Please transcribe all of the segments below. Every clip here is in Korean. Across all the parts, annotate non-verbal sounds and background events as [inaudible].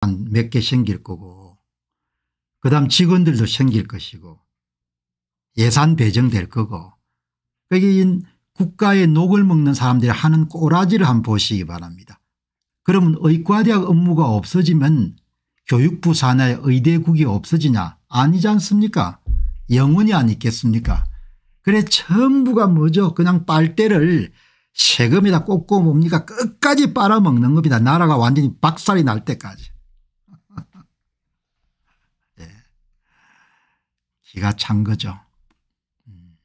한몇개 생길 거고 그다음 직원들도 생길 것이고 예산 배정될 거고 여기 그러니까 국가의 녹을 먹는 사람들이 하는 꼬라지를 한번 보시기 바랍니다. 그러면 의과대학 업무가 없어지면 교육부 산하의 의대국이 없어지냐 아니지 않습니까 영원히 안 있겠습니까 그래 전부가 뭐죠 그냥 빨대를 세금에다 꽂고 뭡니까 끝까지 빨아먹는 겁니다 나라가 완전히 박살이 날 때까지 기가 찬 거죠. 음.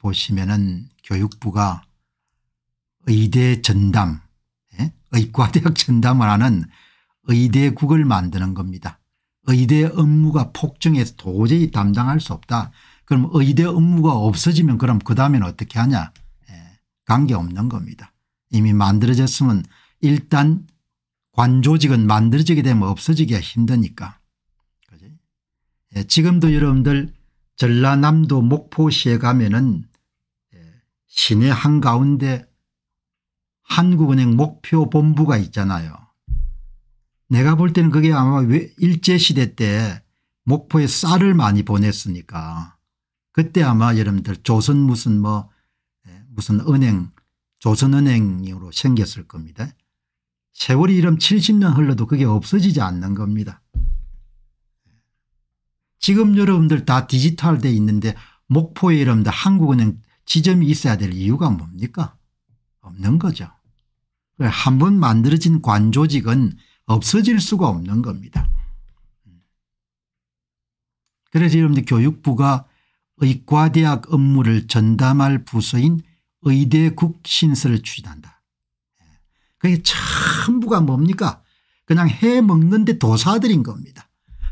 보시면은 교육부가 의대 전담 예? 의과대학 전담을 하는 의대국을 만드는 겁니다. 의대 업무가 폭증해서 도저히 담당할 수 없다. 그럼 의대 업무가 없어지면 그럼 그 다음엔 어떻게 하냐 예. 관계없는 겁니다. 이미 만들어졌으면 일단 관조직은 만들어지게 되면 없어지기가 힘드니까 예, 지금도 여러분들 전라남도 목포시에 가면은 예, 시내 한가운데 한국은행 목표 본부가 있잖아요. 내가 볼 때는 그게 아마 일제시대 때 목포에 쌀을 많이 보냈으니까 그때 아마 여러분들 조선 무슨 뭐 예, 무슨 은행 조선은행으로 생겼을 겁니다. 세월이 이름 70년 흘러도 그게 없어지지 않는 겁니다. 지금 여러분들 다 디지털 돼 있는데 목포에 여러분들 한국은행 지점이 있어야 될 이유가 뭡니까 없는 거죠. 한 번 만들어진 관조직은 없어질 수가 없는 겁니다. 그래서 여러분들 교육부가 의과대학 업무를 전담할 부서인 의대국 신설을 추진한다. 그게 전부가 뭡니까 그냥 해먹는데 도사들인 겁니다.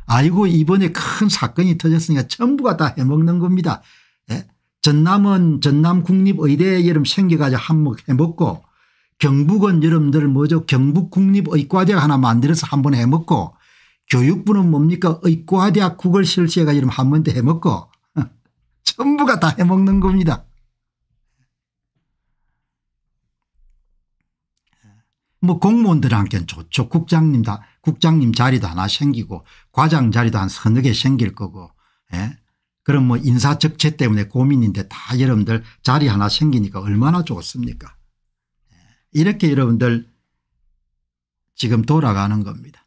아이고 이번에 큰 사건이 터졌으니까 전부가 다 해먹는 겁니다. 예? 전남은 전남국립의대 여름 생겨가지고 한몫 해먹고 경북은 여러분들 뭐죠 경북국립의과대학 하나 만들어서 한 번 해먹고 교육부는 뭡니까 의과대학 국을 실시해가지고 한 번 더 해먹고 [laughs] 전부가 다 해먹는 겁니다. 뭐 공무원들한테는 좋죠. 국장님 다 국장님 자리도 하나 생기고 과장 자리도 한 서너 개 생길 거고 예? 그럼 뭐 인사 적체 때문에 고민인데 다 여러분들 자리 하나 생기니까 얼마나 좋습니까 예. 이렇게 여러분들 지금 돌아가는 겁니다.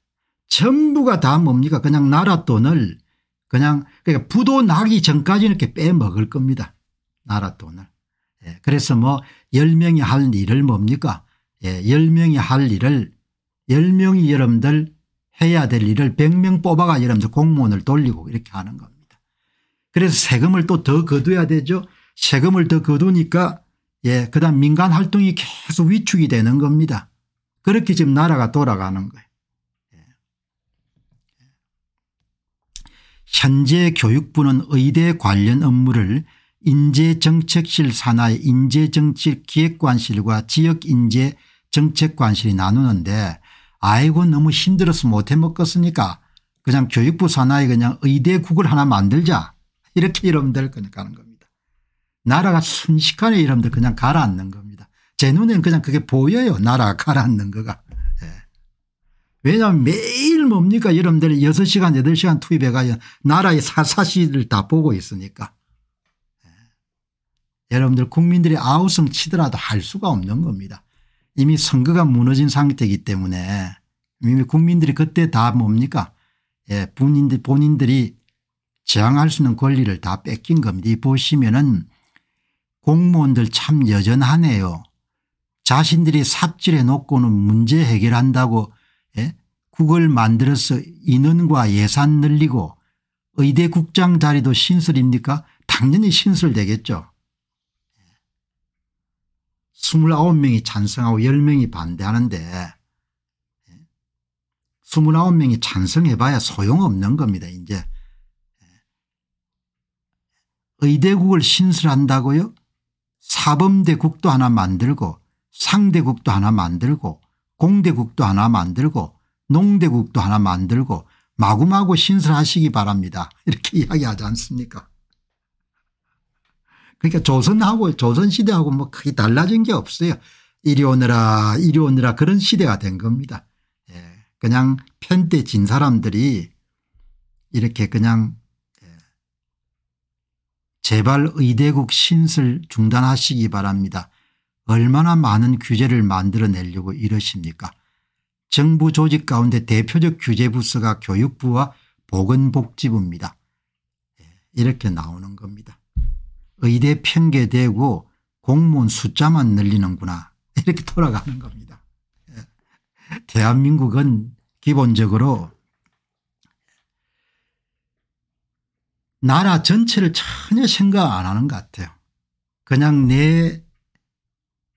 전부가 다 뭡니까 그냥 나라 돈을 그냥 그러니까 부도 나기 전까지 이렇게 빼먹을 겁니다. 나라 돈을. 예. 그래서 뭐 10명이 할 일을 뭡니까 예. 10명이 할 일을 10명이 여러분들 해야 될 일을 100명 뽑아가 여러분들 공무원을 돌리고 이렇게 하는 겁니다. 그래서 세금을 또 더 거둬야 되죠. 세금을 더 거두니까 예, 그 다음 민간 활동이 계속 위축이 되는 겁니다. 그렇게 지금 나라가 돌아가는 거예요. 예. 예. 현재 교육부는 의대 관련 업무를 인재정책실 산하의 인재정책기획관실과 지역인재정책관실이 나누는데 아이고 너무 힘들어서 못해 먹겠으니까 그냥 교육부 산하에 그냥 의대국을 하나 만들자 이렇게 이름들 그냥 가는 겁니다. 나라가 순식간에 이름들 그냥 가라앉는 겁니다. 제 눈에는 그냥 그게 보여요. 나라가 가라앉는 거가. 예. 왜냐하면 매일 뭡니까 이름들 6시간 8시간 투입해가 나라의 사사시를 다 보고 있으니까. 예. 여러분들 국민들이 아우성 치더라도 할 수가 없는 겁니다. 이미 선거가 무너진 상태이기 때문에 이미 국민들이 그때 다 뭡니까 예, 본인들, 본인들이 저항할 수 있는 권리를 다 뺏긴 겁니다. 이 보시면은 공무원들 참 여전하네요. 자신들이 삽질해 놓고는 문제 해결한다고 예? 국을 만들어서 인원과 예산 늘리고 의대국장 자리도 신설입니까 당연히 신설되겠죠. 29명이 찬성하고 10명이 반대하는데 29명이 예, 찬성해봐야 소용없는 겁니다. 이제 예, 의대국을 신설한다고요? 사범대국도 하나 만들고 상대국도 하나 만들고 공대국도 하나 만들고 농대국도 하나 만들고 마구마구 신설하시기 바랍니다. [laughs] 이렇게 이야기하지 않습니까 그러니까 조선하고 조선시대하고 뭐 크게 달라진 게 없어요. 이리 오느라 이리 오느라 그런 시대가 된 겁니다. 예. 그냥 편대 진 사람들이 이렇게 그냥 예. 제발 의대국 신설 중단하시기 바랍니다. 얼마나 많은 규제를 만들어내려고 이러십니까 정부 조직 가운데 대표적 규제 부서가 교육부와 보건복지부입니다. 예. 이렇게 나오는 겁니다. 의대 편계대고 공무원 숫자만 늘리는구나 [laughs] 이렇게 돌아가는 겁니다. 예. 대한민국은 기본적으로 나라 전체를 전혀 생각 안 하는 것 같아요. 그냥 내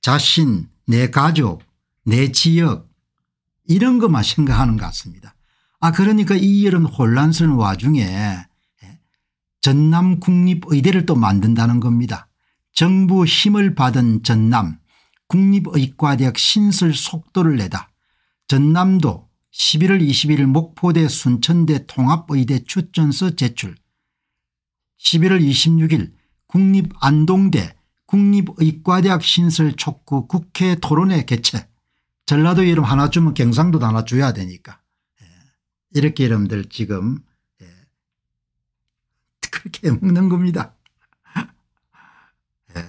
자신 내 가족 내 지역 이런 것만 생각하는 것 같습니다. 아 그러니까 이 이런 혼란스러운 와중에 전남 국립의대를 또 만든다는 겁니다. 정부 힘을 받은 전남 국립의과대학 신설 속도를 내다 전남도 11월 21일 목포대 순천대 통합의대 추천서 제출 11월 26일 국립안동대 국립의과대학 신설 촉구 국회 토론회 개최 전라도 이름 하나 주면 경상도도 하나 줘야 되니까 예. 이렇게 여러분들 지금 그렇게 먹는 [laughs] 겁니다. 네.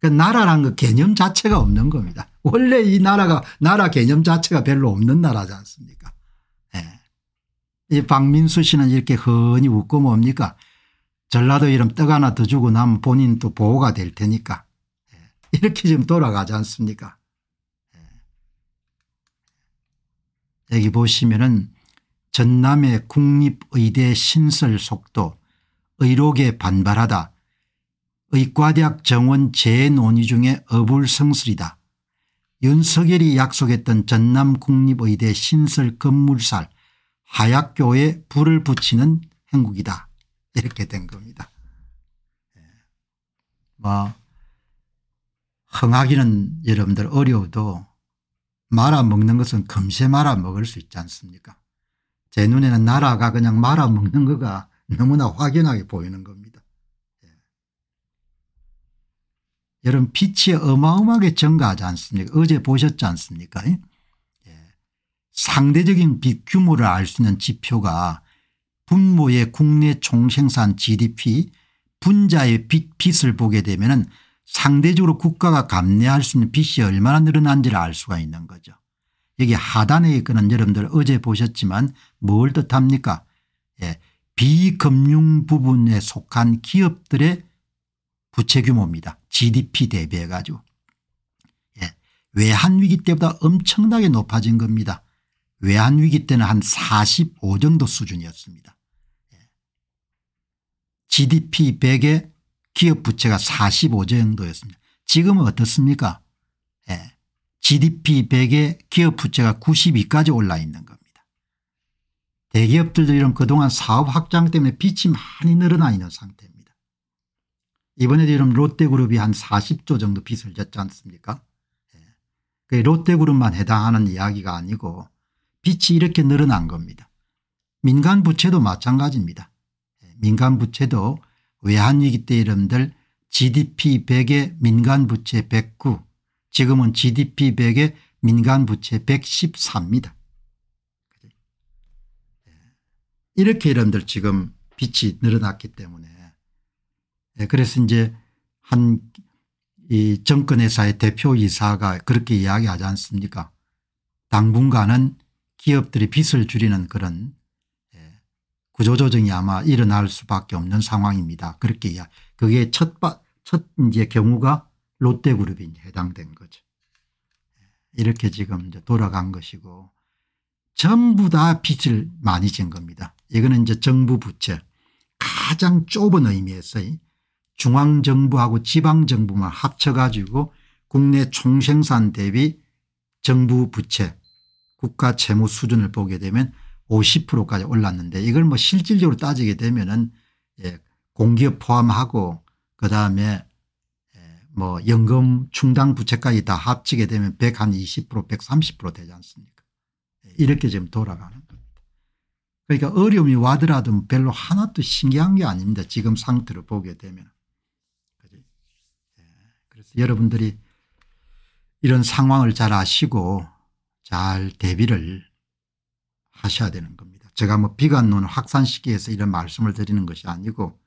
그 나라란 그 개념 자체가 없는 겁니다. 원래 이 나라가 나라 개념 자체가 별로 없는 나라지 않습니까? 네. 이 박민수 씨는 이렇게 흔히 웃고 뭡니까? 전라도 이름 떡 하나 더 주고 나면 본인 또 보호가 될 테니까 예. 이렇게 지금 돌아가지 않습니까? 여기 보시면은 전남의 국립의대 신설 속도 의료계 반발하다. 의과대학 정원 재논의 중에 어불성설이다. 윤석열이 약속했던 전남국립의대 신설 건물살 하약교에 불을 붙이는 행국이다. 이렇게 된 겁니다. 예. 뭐 흥하기는 여러분들 어려워도 말아먹는 것은 금세 말아먹을 수 있지 않습니까 제 눈에는 나라가 그냥 말아먹는 거가 너무나 확연하게 보이는 겁니다. 예. 여러분 빛이 어마어마하게 증가하지 않습니까 어제 보셨지 않습니까 예. 상대적인 빛 규모를 알 수 있는 지표가 분모의 국내 총생산 gdp 분자의 빛, 빛을 보게 되면 상대적으로 국가가 감내할 수 있는 빛이 얼마나 늘어난지를 알 수가 있는 거죠. 여기 하단에 있거는 여러분들 어제 보셨지만 뭘 뜻합니까 예, 비금융 부분에 속한 기업들의 부채 규모입니다. gdp 대비해 가지고. 예. 외환위기 때보다 엄청나게 높아진 겁니다. 외환위기 때는 한 45 정도 수준이었습니다. 예. gdp 100에 기업 부채가 45 정도였습니다. 지금은 어떻습니까 예. gdp 100에 기업 부채가 92까지 올라 있는 겁니다. 대기업들도 이런 그동안 사업 확장 때문에 빚이 많이 늘어나 있는 상태입니다. 이번에도 이런 롯데그룹이 한 40조 정도 빚을 졌지 않습니까 예. 그 롯데그룹만 해당하는 이야기가 아니고 빚이 이렇게 늘어난 겁니다. 민간 부채도 마찬가지입니다. 예. 민간 부채도 외환위기 때 이름들 GDP 100에 민간 부채 109 지금은 GDP 100에 민간 부채 114입니다. 이렇게 여러분들 지금 빛이 늘어났기 때문에 예, 그래서 이제 한 이 정권회사의 대표이사가 그렇게 이야기하지 않습니까 당분간은 기업들이 빚을 줄이는 그런 예, 구조조정이 아마 일어날 수밖에 없는 상황입니다. 그렇게 이야 그게 첫, 바, 첫 이제 경우가 롯데그룹이 해당된 거죠. 예, 이렇게 지금 이제 돌아간 것이고 전부 다 빚을 많이 진 겁니다. 이거는 이제 정부 부채 가장 좁은 의미에서의 중앙정부하고 지방정부만 합쳐가지고 국내 총생산 대비 정부 부채 국가 채무 수준을 보게 되면 50%까지 올랐는데 이걸 뭐 실질적으로 따지게 되면은 예, 공기업 포함하고 그다음에 예, 뭐 연금 충당 부채까지 다 합치게 되면 120% 130% 되지 않습니까 이렇게 지금 돌아가는 겁니다. 그러니까 어려움이 와더라도 별로 하나도 신기한 게 아닙니다. 지금 상태를 보게 되면. 예, 그래서 여러분들이 이런 상황을 잘 아시고 잘 대비를 하셔야 되는 겁니다. 제가 뭐 비관론을 확산시기 키 위해서 이런 말씀을 드리는 것이 아니고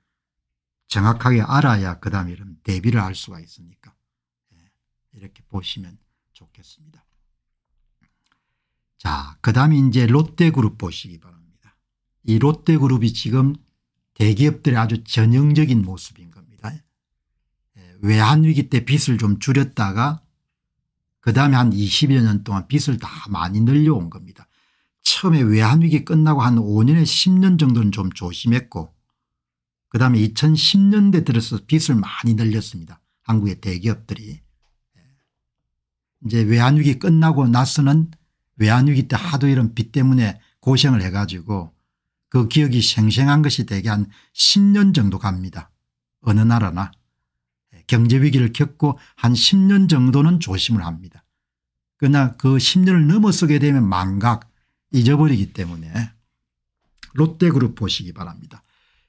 정확하게 알아야 그 다음 에 이런 대비를 할 수가 있으니까 예, 이렇게 보시면 좋겠습니다. 자, 그 다음에 이제 롯데그룹 보시기 바랍니다. 이 롯데그룹이 지금 대기업들의 아주 전형적인 모습인 겁니다. 예, 외환위기 때 빚을 좀 줄였다가 그 다음에 한 20여 년 동안 빚을 다 많이 늘려온 겁니다. 처음에 외환위기 끝나고 한 5년에 10년 정도는 좀 조심했고 그 다음에 2010년대 들어서 빚을 많이 늘렸습니다. 한국의 대기업들이. 예. 이제 외환위기 끝나고 나서는 외환위기 때 하도 이런 빚 때문에 고생을 해가지고 그 기억이 생생한 것이 대개 한 10년 정도 갑니다. 어느 나라나 예, 경제위기를 겪고 한 10년 정도는 조심을 합니다. 그러나 그 10년을 넘어서게 되면 망각 잊어버리기 때문에 롯데그룹 보시기 바랍니다.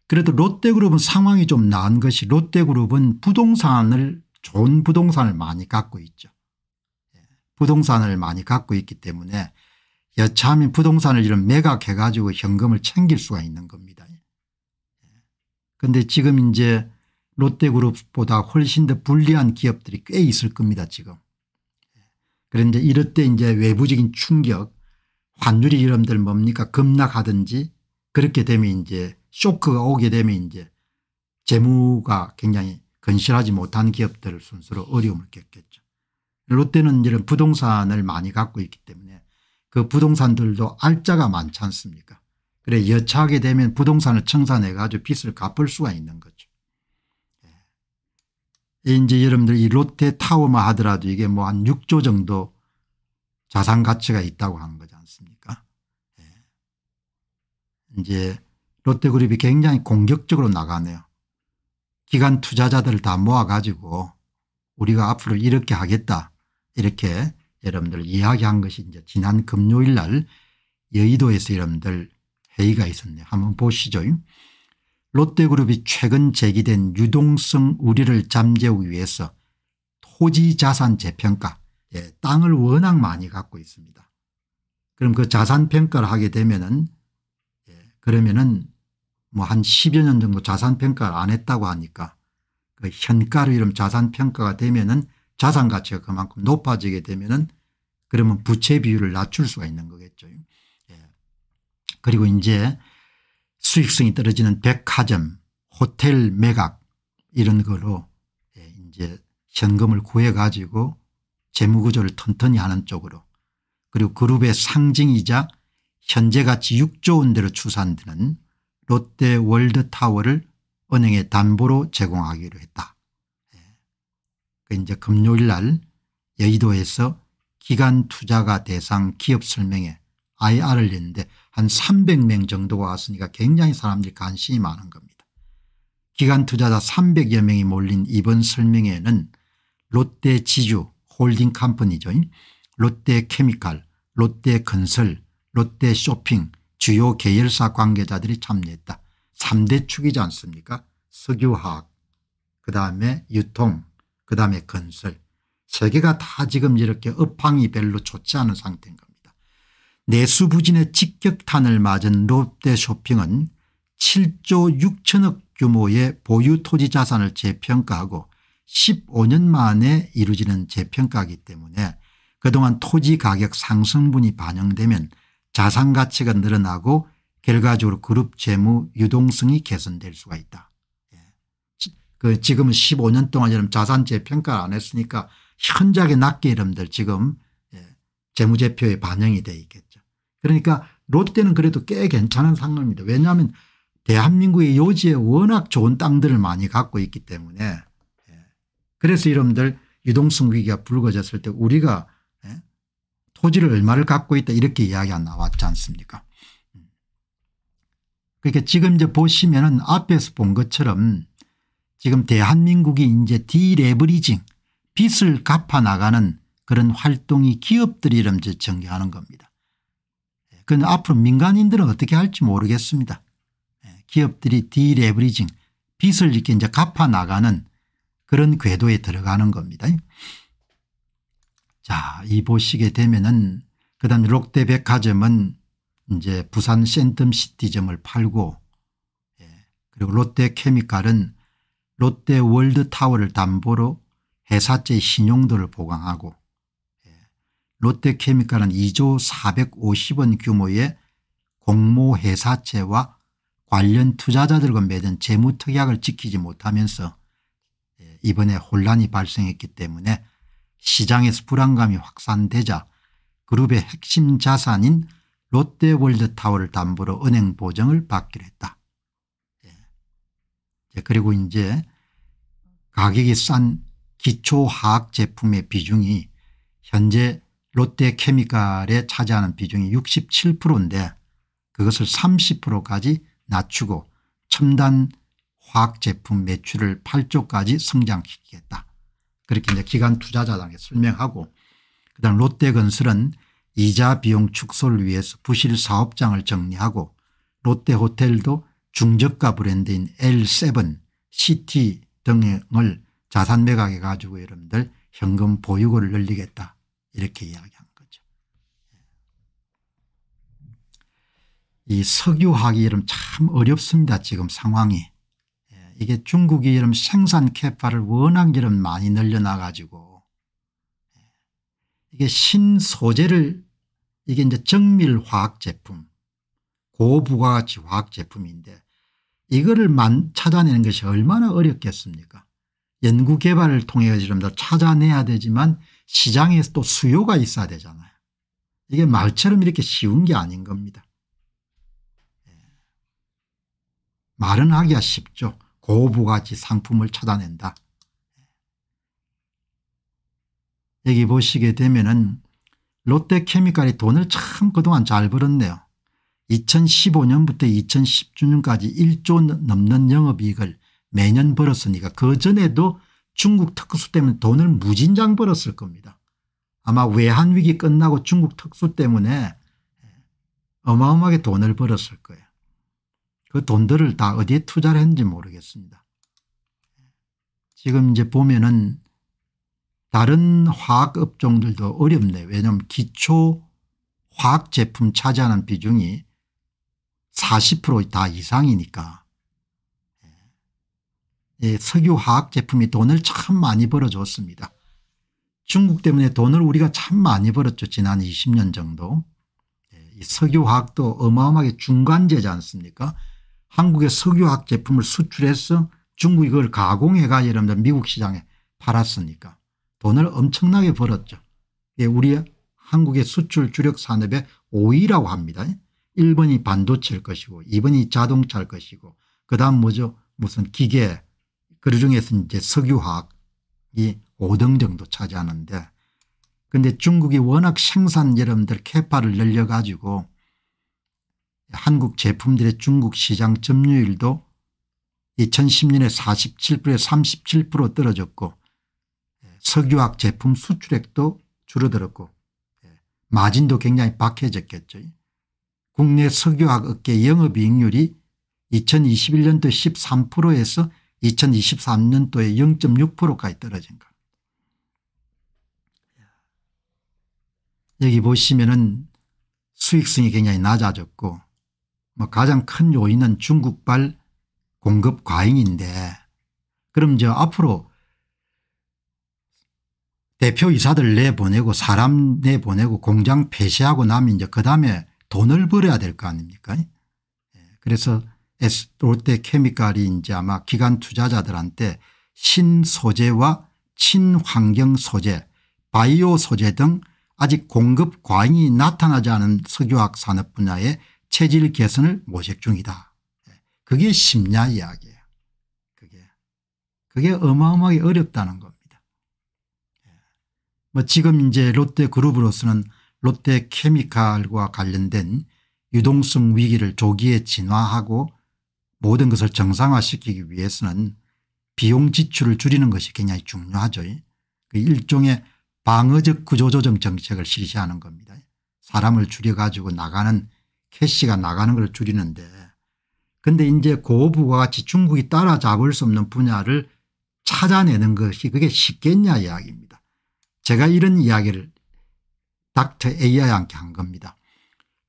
그래도 롯데그룹은 상황이 좀 나은 것이 롯데그룹은 부동산을 좋은 부동산을 많이 갖고 있죠. 부동산을 많이 갖고 있기 때문에 여차하면 부동산을 이런 매각해 가지고 현금을 챙길 수가 있는 겁니다. 그런데 지금 이제 롯데그룹보다 훨씬 더 불리한 기업들이 꽤 있을 겁니다 지금. 그런데 이럴 때 이제 외부적인 충격 환율이 이름들 뭡니까 급락하든지 그렇게 되면 이제 쇼크가 오게 되면 이제 재무가 굉장히 건실하지 못한 기업들 을 순서로 어려움을 겪겠죠. 롯데는 이런 부동산을 많이 갖고 있기 때문에 그 부동산들도 알짜가 많지 않습니까 그래 여차하게 되면 부동산을 청산해 가지고 빚을 갚을 수가 있는 거죠. 예. 이제 여러분들 이 롯데타워만 하더라도 이게 뭐 한 6조 정도 자산 가치가 있다고 하는 거지 않습니까 예. 이제 롯데그룹이 굉장히 공격적으로 나가네요. 기관 투자자들을 다 모아가지고 우리가 앞으로 이렇게 하겠다 이렇게 여러분들 이야기한 것이 이제 지난 금요일 날 여의도에서 여러분들 회의가 있었네요. 한번 보시죠. 롯데그룹이 최근 제기된 유동성 우려를 잠재우기 위해서 토지자산 재평가 예, 땅을 워낙 많이 갖고 있습니다. 그럼 그 자산평가를 하게 되면은 예, 그러면은 뭐 한 10여 년 정도 자산평가를 안 했다고 하니까 그 현가로 이름 자산평가가 되면은 자산 가치가 그만큼 높아지게 되면은 그러면 부채 비율을 낮출 수가 있는 거겠죠. 예. 그리고 이제 수익성이 떨어지는 백화점, 호텔 매각 이런 거로 예. 이제 현금을 구해 가지고 재무구조를 튼튼히 하는 쪽으로 그리고 그룹의 상징이자 현재 가치 6조 원대로 추산되는 롯데월드타워를 은행에 담보로 제공하기로 했다. 이제 금요일 날 여의도에서 기간 투자가 대상 기업 설명회 IR을 했는데 한 300명 정도가 왔으니까 굉장히 사람들이 관심이 많은 겁니다. 기간 투자자 300여 명이 몰린 이번 설명회는 롯데 지주 홀딩 컴퍼니죠. 롯데 케미칼, 롯데 건설, 롯데 쇼핑 주요 계열사 관계자들이 참여했다. 3대 축이지 않습니까 석유화학 그다음에 유통 그다음에 건설 세계가 다 지금 이렇게 업황이 별로 좋지 않은 상태인 겁니다. 내수 부진의 직격탄을 맞은 롯데쇼핑은 7조 6천억 규모의 보유 토지 자산을 재평가하고 15년 만에 이루어지는 재평가이기 때문에 그동안 토지 가격 상승분이 반영되면 자산 가치가 늘어나고 결과적으로 그룹 재무 유동성이 개선될 수가 있다. 그 지금 15년 동안처럼 자산 재평가를 안 했으니까 현저하게 낮게 이름들 지금 예, 재무제표에 반영이 돼 있겠죠. 그러니까 롯데는 그래도 꽤 괜찮은 상황입니다. 왜냐하면 대한민국의 요지에 워낙 좋은 땅들을 많이 갖고 있기 때문에 예. 그래서 이름들 유동성 위기가 불거졌을 때 우리가 예, 토지를 얼마를 갖고 있다 이렇게 이야기가 나왔지 않습니까 음. 그러니까 지금 이제 보시면은 앞에서 본 것처럼 지금 대한민국이 이제 디레버리징 빚을 갚아나가는 그런 활동이 기업들이 이름 전개하는 겁니다. 예, 그건 앞으로 민간인들은 어떻게 할지 모르겠습니다. 예, 기업들이 디레버리징 빚을 이렇게 이제 갚아나가는 그런 궤도에 들어가는 겁니다. 자, 이 보시게 되면은 그 다음에 롯데백화점은 이제 부산 센텀시티점을 팔고 예, 그리고 롯데케미칼은 롯데 월드타워를 담보로 회사채 신용도를 보강하고 예, 롯데케미칼은 2조 450원 규모의 공모회사채와 관련 투자자들과 맺은 재무특약을 지키지 못하면서 예, 이번에 혼란이 발생했기 때문에 시장에서 불안감이 확산되자 그룹의 핵심 자산인 롯데월드타워를 담보로 은행 보증을 받기로 했다. 예, 그리고 이제 가격이 싼 기초화학 제품의 비중이 현재 롯데케미칼에 차지하는 비중이 67%인데 그것을 30%까지 낮추고 첨단 화학 제품 매출을 8조까지 성장시키겠다. 그렇게 이제 기관 투자자들에 설명하고 그다음 롯데건설은 이자 비용 축소를 위해서 부실 사업장을 정리하고 롯데호텔도 중저가 브랜드인 L7, CT 등을 자산 매각해 가지고 여러분들 현금 보유고를 늘리겠다 이렇게 이야기한 거죠. 이 석유학이 여러분 참 어렵습니다 지금 상황이. 예, 이게 중국이 여러 생산 캐파를 워낙 여러 많이 늘려놔 가지고 예, 이게 신소재를 이게 이제 정밀화학 제품 고부가가치 화학제품인데 이거를 만 찾아내는 것이 얼마나 어렵겠습니까 연구개발을 통해서 좀더 찾아내야 되지만 시장에서 또 수요가 있어야 되잖아요. 이게 말처럼 이렇게 쉬운 게 아닌 겁니다. 예. 말은 하기가 쉽죠. 고부가치 상품을 찾아낸다. 예. 여기 보시게 되면 은 롯데케미칼이 돈을 참 그동안 잘 벌었네요. 2015년부터 2010주년까지 1조 넘는 영업이익을 매년 벌었으니까 그전에도 중국 특수 때문에 돈을 무진장 벌었을 겁니다. 아마 외환위기 끝나고 중국 특수 때문에 어마어마하게 돈을 벌었을 거예요. 그 돈들을 다 어디에 투자를 했는지 모르겠습니다. 지금 이제 보면은 다른 화학업종들도 어렵네요. 왜냐하면 기초 화학 제품 차지하는 비중이 40%다 이상이니까. 예, 석유 화학 제품이 돈을 참 많이 벌어줬습니다. 중국 때문에 돈을 우리가 참 많이 벌었죠. 지난 20년 정도. 예, 석유화학도 어마어마하게 중간재지 않습니까 한국의 석유화학 제품을 수출해서 중국이 그걸 가공해가 여러분들 미국 시장에 팔았으니까 돈을 엄청나게 벌었죠. 예, 우리 한국의 수출 주력 산업의 5위라고 합니다. 1번이 반도체일 것이고 2번이 자동차일 것이고 그 다음 뭐죠 무슨 기계 그리 중에서 이제 석유화학이 5등 정도 차지하는데 근데 중국이 워낙 생산 여러분들 캐파를 늘려가지고 한국 제품들의 중국 시장 점유율도 2010년에 47%에 37% 떨어졌고 예, 석유학 제품 수출액도 줄어들었고 예, 마진도 굉장히 박해졌겠죠. 국내 석유화학 업계 영업이익률이 2021년도 13%에서 2023년도에 0.6%까지 떨어진 겁니다. 여기 보시면은 수익성이 굉장히 낮아졌고 뭐 가장 큰 요인은 중국발 공급 과잉인데 그럼 저 앞으로 대표이사들 내보내고 사람 내보내고 공장 폐쇄하고 나면 이제 그 다음에 돈을 벌어야 될 거 아닙니까 예. 그래서 롯데 케미칼이 이제 아마 기관 투자자들한테 신소재와 친환경 소재 바이오 소재 등 아직 공급 과잉이 나타나지 않은 석유학 산업 분야의 체질 개선을 모색 중이다. 예. 그게 심야 이야기예요. 그게 그게 어마어마하게 어렵다는 겁니다. 예. 뭐 지금 이제 롯데그룹으로서는 롯데케미칼과 관련된 유동성 위기를 조기에 진화하고 모든 것을 정상화시키기 위해서는 비용 지출을 줄이는 것이 굉장히 중요하죠. 그 일종의 방어적 구조조정 정책을 실시하는 겁니다. 사람을 줄여가지고 나가는 캐시가 나가는 걸 줄이는데 근데 이제 고부가 지이 중국이 따라잡을 수 없는 분야를 찾아내는 것이 그게 쉽겠냐 이야기입니다. 제가 이런 이야기를 닥터 AI와 함께 한 겁니다.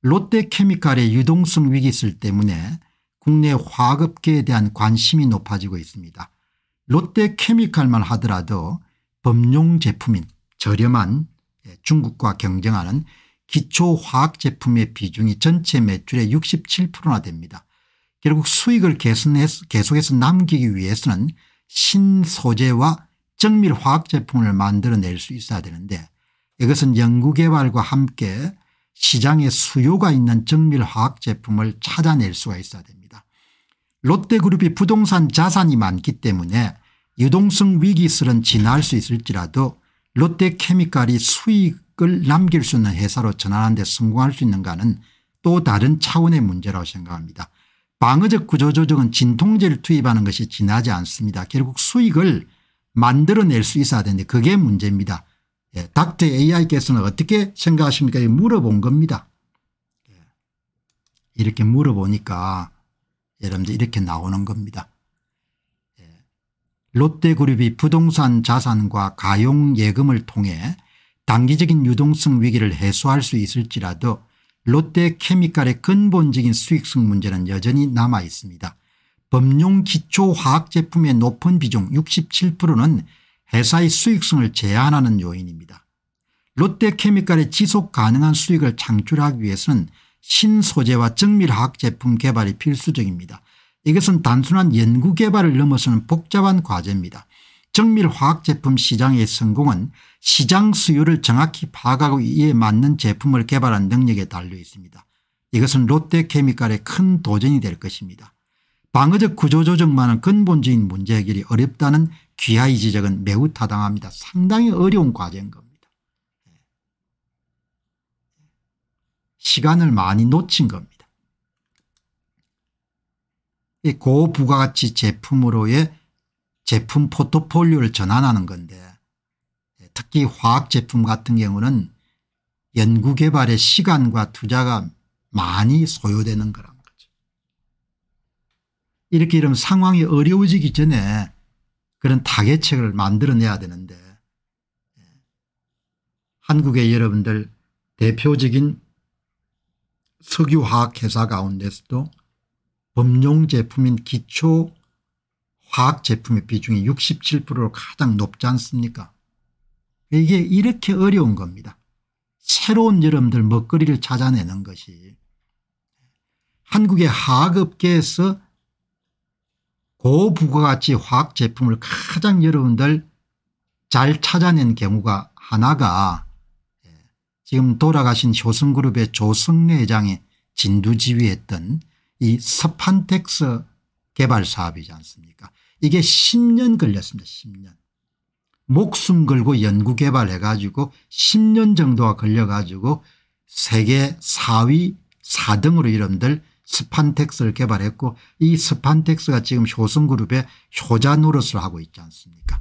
롯데케미칼의 유동성 위기설 때문에 국내 화학업계에 대한 관심이 높아지고 있습니다. 롯데케미칼만 하더라도 범용 제품인 저렴한 예, 중국과 경쟁하는 기초화학 제품의 비중이 전체 매출의 67%나 됩니다. 결국 수익을 계속해서 남기기 위해서는 신소재와 정밀화학 제품을 만들어낼 수 있어야 되는데 이것은 연구개발과 함께 시장에 수요가 있는 정밀화학 제품을 찾아낼 수가 있어야 됩니다. 롯데그룹이 부동산 자산이 많기 때문에 유동성 위기스런 지날 수 있을지라도 롯데케미칼이 수익을 남길 수 있는 회사로 전환하는 데 성공할 수 있는가는 또 다른 차원의 문제라고 생각합니다. 방어적 구조조정은 진통제를 투입하는 것이 지나지 않습니다. 결국 수익을 만들어낼 수 있어야 되는데 그게 문제입니다. 예, 닥터 AI께서는 어떻게 생각하십니까 물어본 겁니다. 예, 이렇게 물어보니까 여러분들 이렇게 나오는 겁니다. 예, 롯데그룹이 부동산 자산과 가용예금을 통해 단기적인 유동성 위기를 해소할 수 있을지라도 롯데케미칼의 근본적인 수익성 문제는 여전히 남아 있습니다. 범용 기초 화학 제품의 높은 비중 67%는 회사의 수익성을 제한하는 요인입니다. 롯데케미칼의 지속 가능한 수익을 창출하기 위해서는 신소재와 정밀화학 제품 개발이 필수적입니다. 이것은 단순한 연구개발을 넘어서는 복잡한 과제입니다. 정밀화학 제품 시장의 성공은 시장 수요를 정확히 파악하고 이에 맞는 제품을 개발한 능력에 달려 있습니다. 이것은 롯데케미칼의 큰 도전이 될 것입니다. 방어적 구조조정만은 근본적인 문제 해결이 어렵다는 귀하의 지적은 매우 타당합니다. 상당히 어려운 과제인 겁니다. 시간을 많이 놓친 겁니다. 고부가가치 제품으로의 제품 포트폴리오를 전환하는 건데 특히 화학 제품 같은 경우는 연구개발의 시간과 투자가 많이 소요되는 거란 거죠. 이렇게 이러면 상황이 어려워지기 전에 그런 타개책을 만들어내야 되는데 한국의 여러분들 대표적인 석유화학회사 가운데서도 범용 제품인 기초 화학 제품의 비중이 67%로 가장 높지 않습니까 이게 이렇게 어려운 겁니다. 새로운 여러분들 먹거리를 찾아내는 것이 한국의 화학업계에서 고부가 그 가치 화학 제품을 가장 여러분들 잘 찾아낸 경우가 하나가 예, 지금 돌아가신 효성그룹의 조성내 회장이 진두지휘했던 이스판텍스 개발 사업이지 않습니까 이게 10년 걸렸습니다 10년 목숨 걸고 연구개발해 가지고 10년 정도가 걸려 가지고 세계 4위 4등으로 이름들 스판텍스를 개발했고 이 스판텍스가 지금 효성그룹의 효자 노릇을 하고 있지 않습니까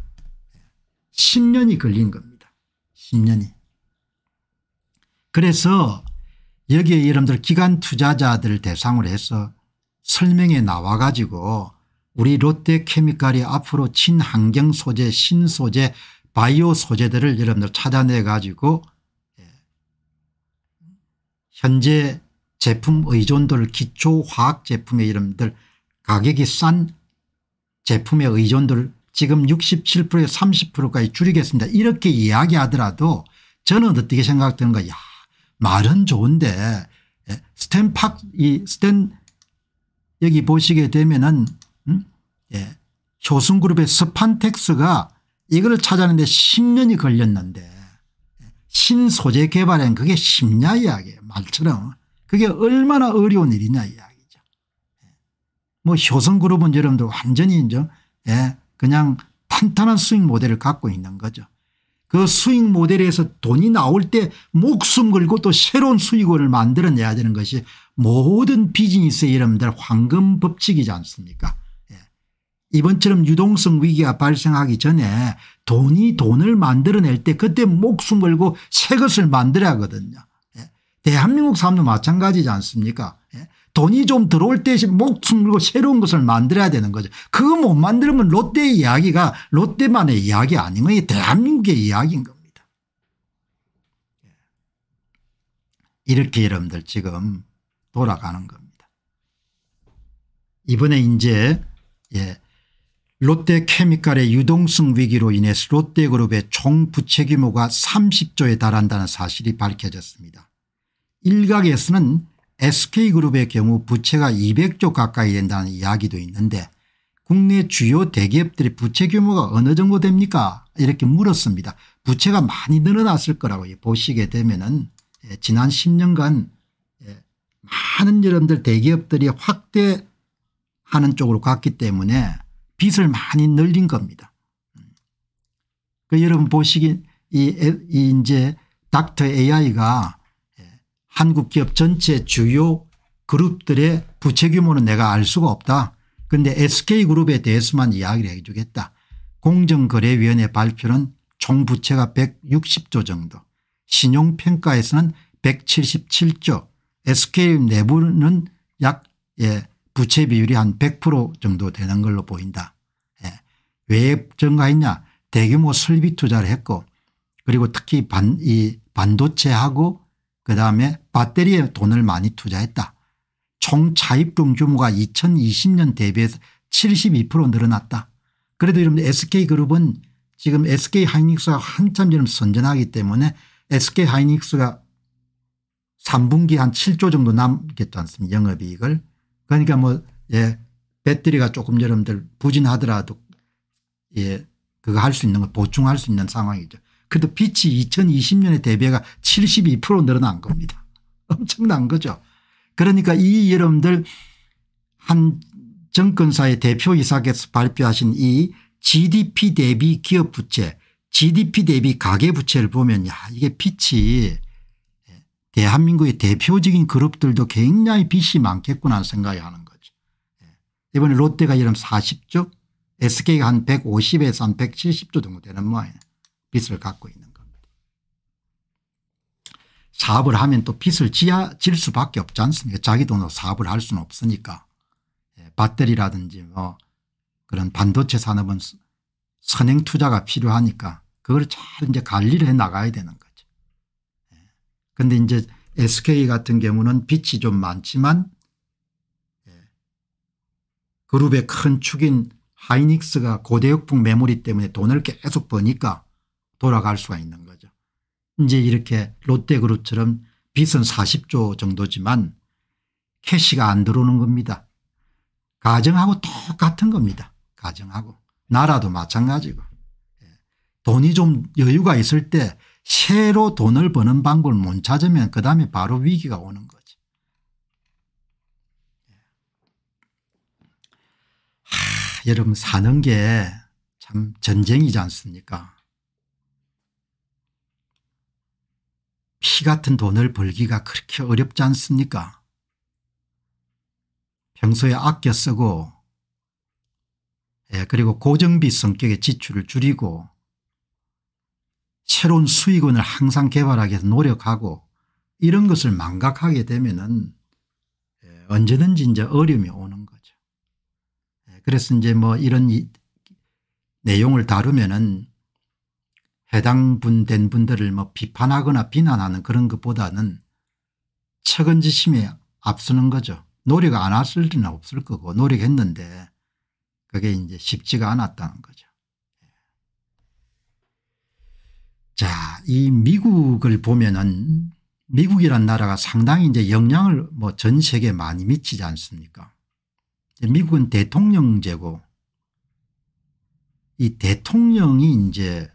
10년이 걸린 겁니다. 10년이. 그래서 여기에 여러분들 기관 투자자들 대상으로 해서 설명에 나와 가지고 우리 롯데케미칼이 앞으로 친환경 소재 신소재 바이오 소재들을 여러분들 찾아내 가지고 예, 현재 제품 의존도를 기초 화학 제품의 이름들 가격이 싼 제품의 의존도를 지금 67%에 30%까지 줄이겠습니다. 이렇게 이야기하더라도 저는 어떻게 생각되는가 야 말은 좋은데 예, 스탠팍 이 스탠 여기 보시게 되면은 음? 예. 효승그룹의 스판텍스가 이걸 찾아내는데 10년이 걸렸는데 예, 신소재 개발엔 그게 쉽냐 이야기예요 말처럼 그게 얼마나 어려운 일이냐 이야기죠. 예. 뭐 효성그룹은 여러분들 완전히 이제 예 그냥 탄탄한 수익 모델을 갖고 있는 거죠. 그 수익 모델에서 돈이 나올 때 목숨 걸고 또 새로운 수익원을 만들어내야 되는 것이 모든 비즈니스의 여러분들 황금 법칙이지 않습니까 예. 이번처럼 유동성 위기가 발생하기 전에 돈이 돈을 만들어낼 때 그때 목숨 걸고 새 것을 만들어야 하거든요. 대한민국 사람도 마찬가지지 않습니까 예? 돈이 좀 들어올 때 목숨 걸고 새로운 것을 만들어야 되는 거죠. 그거 못 만들면 롯데의 이야기가 롯데만의 이야기 아닌 거예요. 대한민국의 이야기인 겁니다. 예. 이렇게 여러분들 지금 돌아가는 겁니다. 이번에 이제 예 롯데 케미칼의 유동성 위기로 인해 롯데그룹의 총 부채 규모가 30조에 달한다는 사실이 밝혀졌습니다. 일각에서는 SK그룹의 경우 부채가 200조 가까이 된다는 이야기도 있는데 국내 주요 대기업들의 부채 규모가 어느 정도 됩니까 이렇게 물었습니다. 부채가 많이 늘어났을 거라고 보시게 되면 은 예, 지난 10년간 예, 많은 여러분들 대기업들이 확대하는 쪽으로 갔기 때문에 빚을 많이 늘린 겁니다. 음. 그 여러분 보시기 이, 이 이제 닥터 AI가 한국 기업 전체 주요 그룹들의 부채 규모는 내가 알 수가 없다. 그런데 SK그룹에 대해서만 이야기를 해 주겠다. 공정거래위원회 발표는 총 부채가 160조 정도 신용평가에서는 177조 SK 내부는 약 예, 부채 비율이 한 100% 정도 되는 걸로 보인다. 예. 왜 증가했냐 대규모 설비 투자를 했고 그리고 특히 반, 이 반도체하고 그다음에 배터리에 돈을 많이 투자했다. 총 차입금 규모가 2020년 대비해서 72% 늘어났다. 그래도 여러분 SK그룹은 지금 SK하이닉스가 한참 지금 선전하기 때문에 SK하이닉스가 3분기 한 7조 정도 남겠지 않습니까 영업이익을. 그러니까 뭐 예, 배터리가 조금 여러분들 부진하더라도 예, 그거 할 수 있는 걸 보충할 수 있는 상황이죠. 그래도 빛이 2020년에 대비가72% 늘어난 겁니다. [laughs] 엄청난 거죠. 그러니까 이 여러분들 한 정권사의 대표이사께서 발표하신 이 GDP 대비 기업 부채 GDP 대비 가계 부채를 보면 야 이게 빛이 예, 대한민국의 대표적인 그룹들도 굉장히 빚이 많겠구나 생각이 하는 거죠. 예. 이번에 롯데가 이런 40조 SK가 한 150에서 한 170조 정도 되는 모양 빚을 갖고 있는 사업을 하면 또 빚을 지야 질 수밖에 없지 않습니까 자기 돈으로 사업을 할 수는 없으니까 배터리라든지 예, 뭐 그런 반도체 산업은 선행 투자가 필요하니까 그걸 잘 이제 관리를 해 나가야 되는 거죠. 그런데 예. 이제 SK 같은 경우는 빚이 좀 많지만 예. 그룹의 큰 축인 하이닉스가 고대역풍 매몰이 때문에 돈을 계속 버니까 돌아갈 수가 있는 거죠. 이제 이렇게 롯데그룹처럼 빚은 40조 정도지만 캐시가 안 들어오는 겁니다. 가정하고 똑같은 겁니다. 가정하고 나라도 마찬가지고 예. 돈이 좀 여유가 있을 때 새로 돈을 버는 방법을 못 찾으면 그다음에 바로 위기가 오는 거지. 예. 하, 여러분 사는 게 참 전쟁이지 않습니까 피 같은 돈을 벌기가 그렇게 어렵지 않습니까 평소에 아껴 쓰고 예, 그리고 고정비 성격의 지출을 줄이고 새로운 수익원을 항상 개발하기 위해서 노력하고 이런 것을 망각하게 되면 은 예, 언제든지 이제 어려움이 오는 거죠. 예, 그래서 이제 뭐 이런 이, 내용을 다루면 은 해당분된 분들을 뭐 비판하거나 비난하는 그런 것보다는 측은지심에 앞서는 거죠. 노력 안 했을 리는 없을 거고 노력했는데 그게 이제 쉽지가 않았다는 거죠. 예. 자, 이 미국을 보면은 미국이란 나라가 상당히 이제 영향을 뭐 전 세계에 많이 미치지 않습니까? 미국은 대통령제고 이 대통령이 이제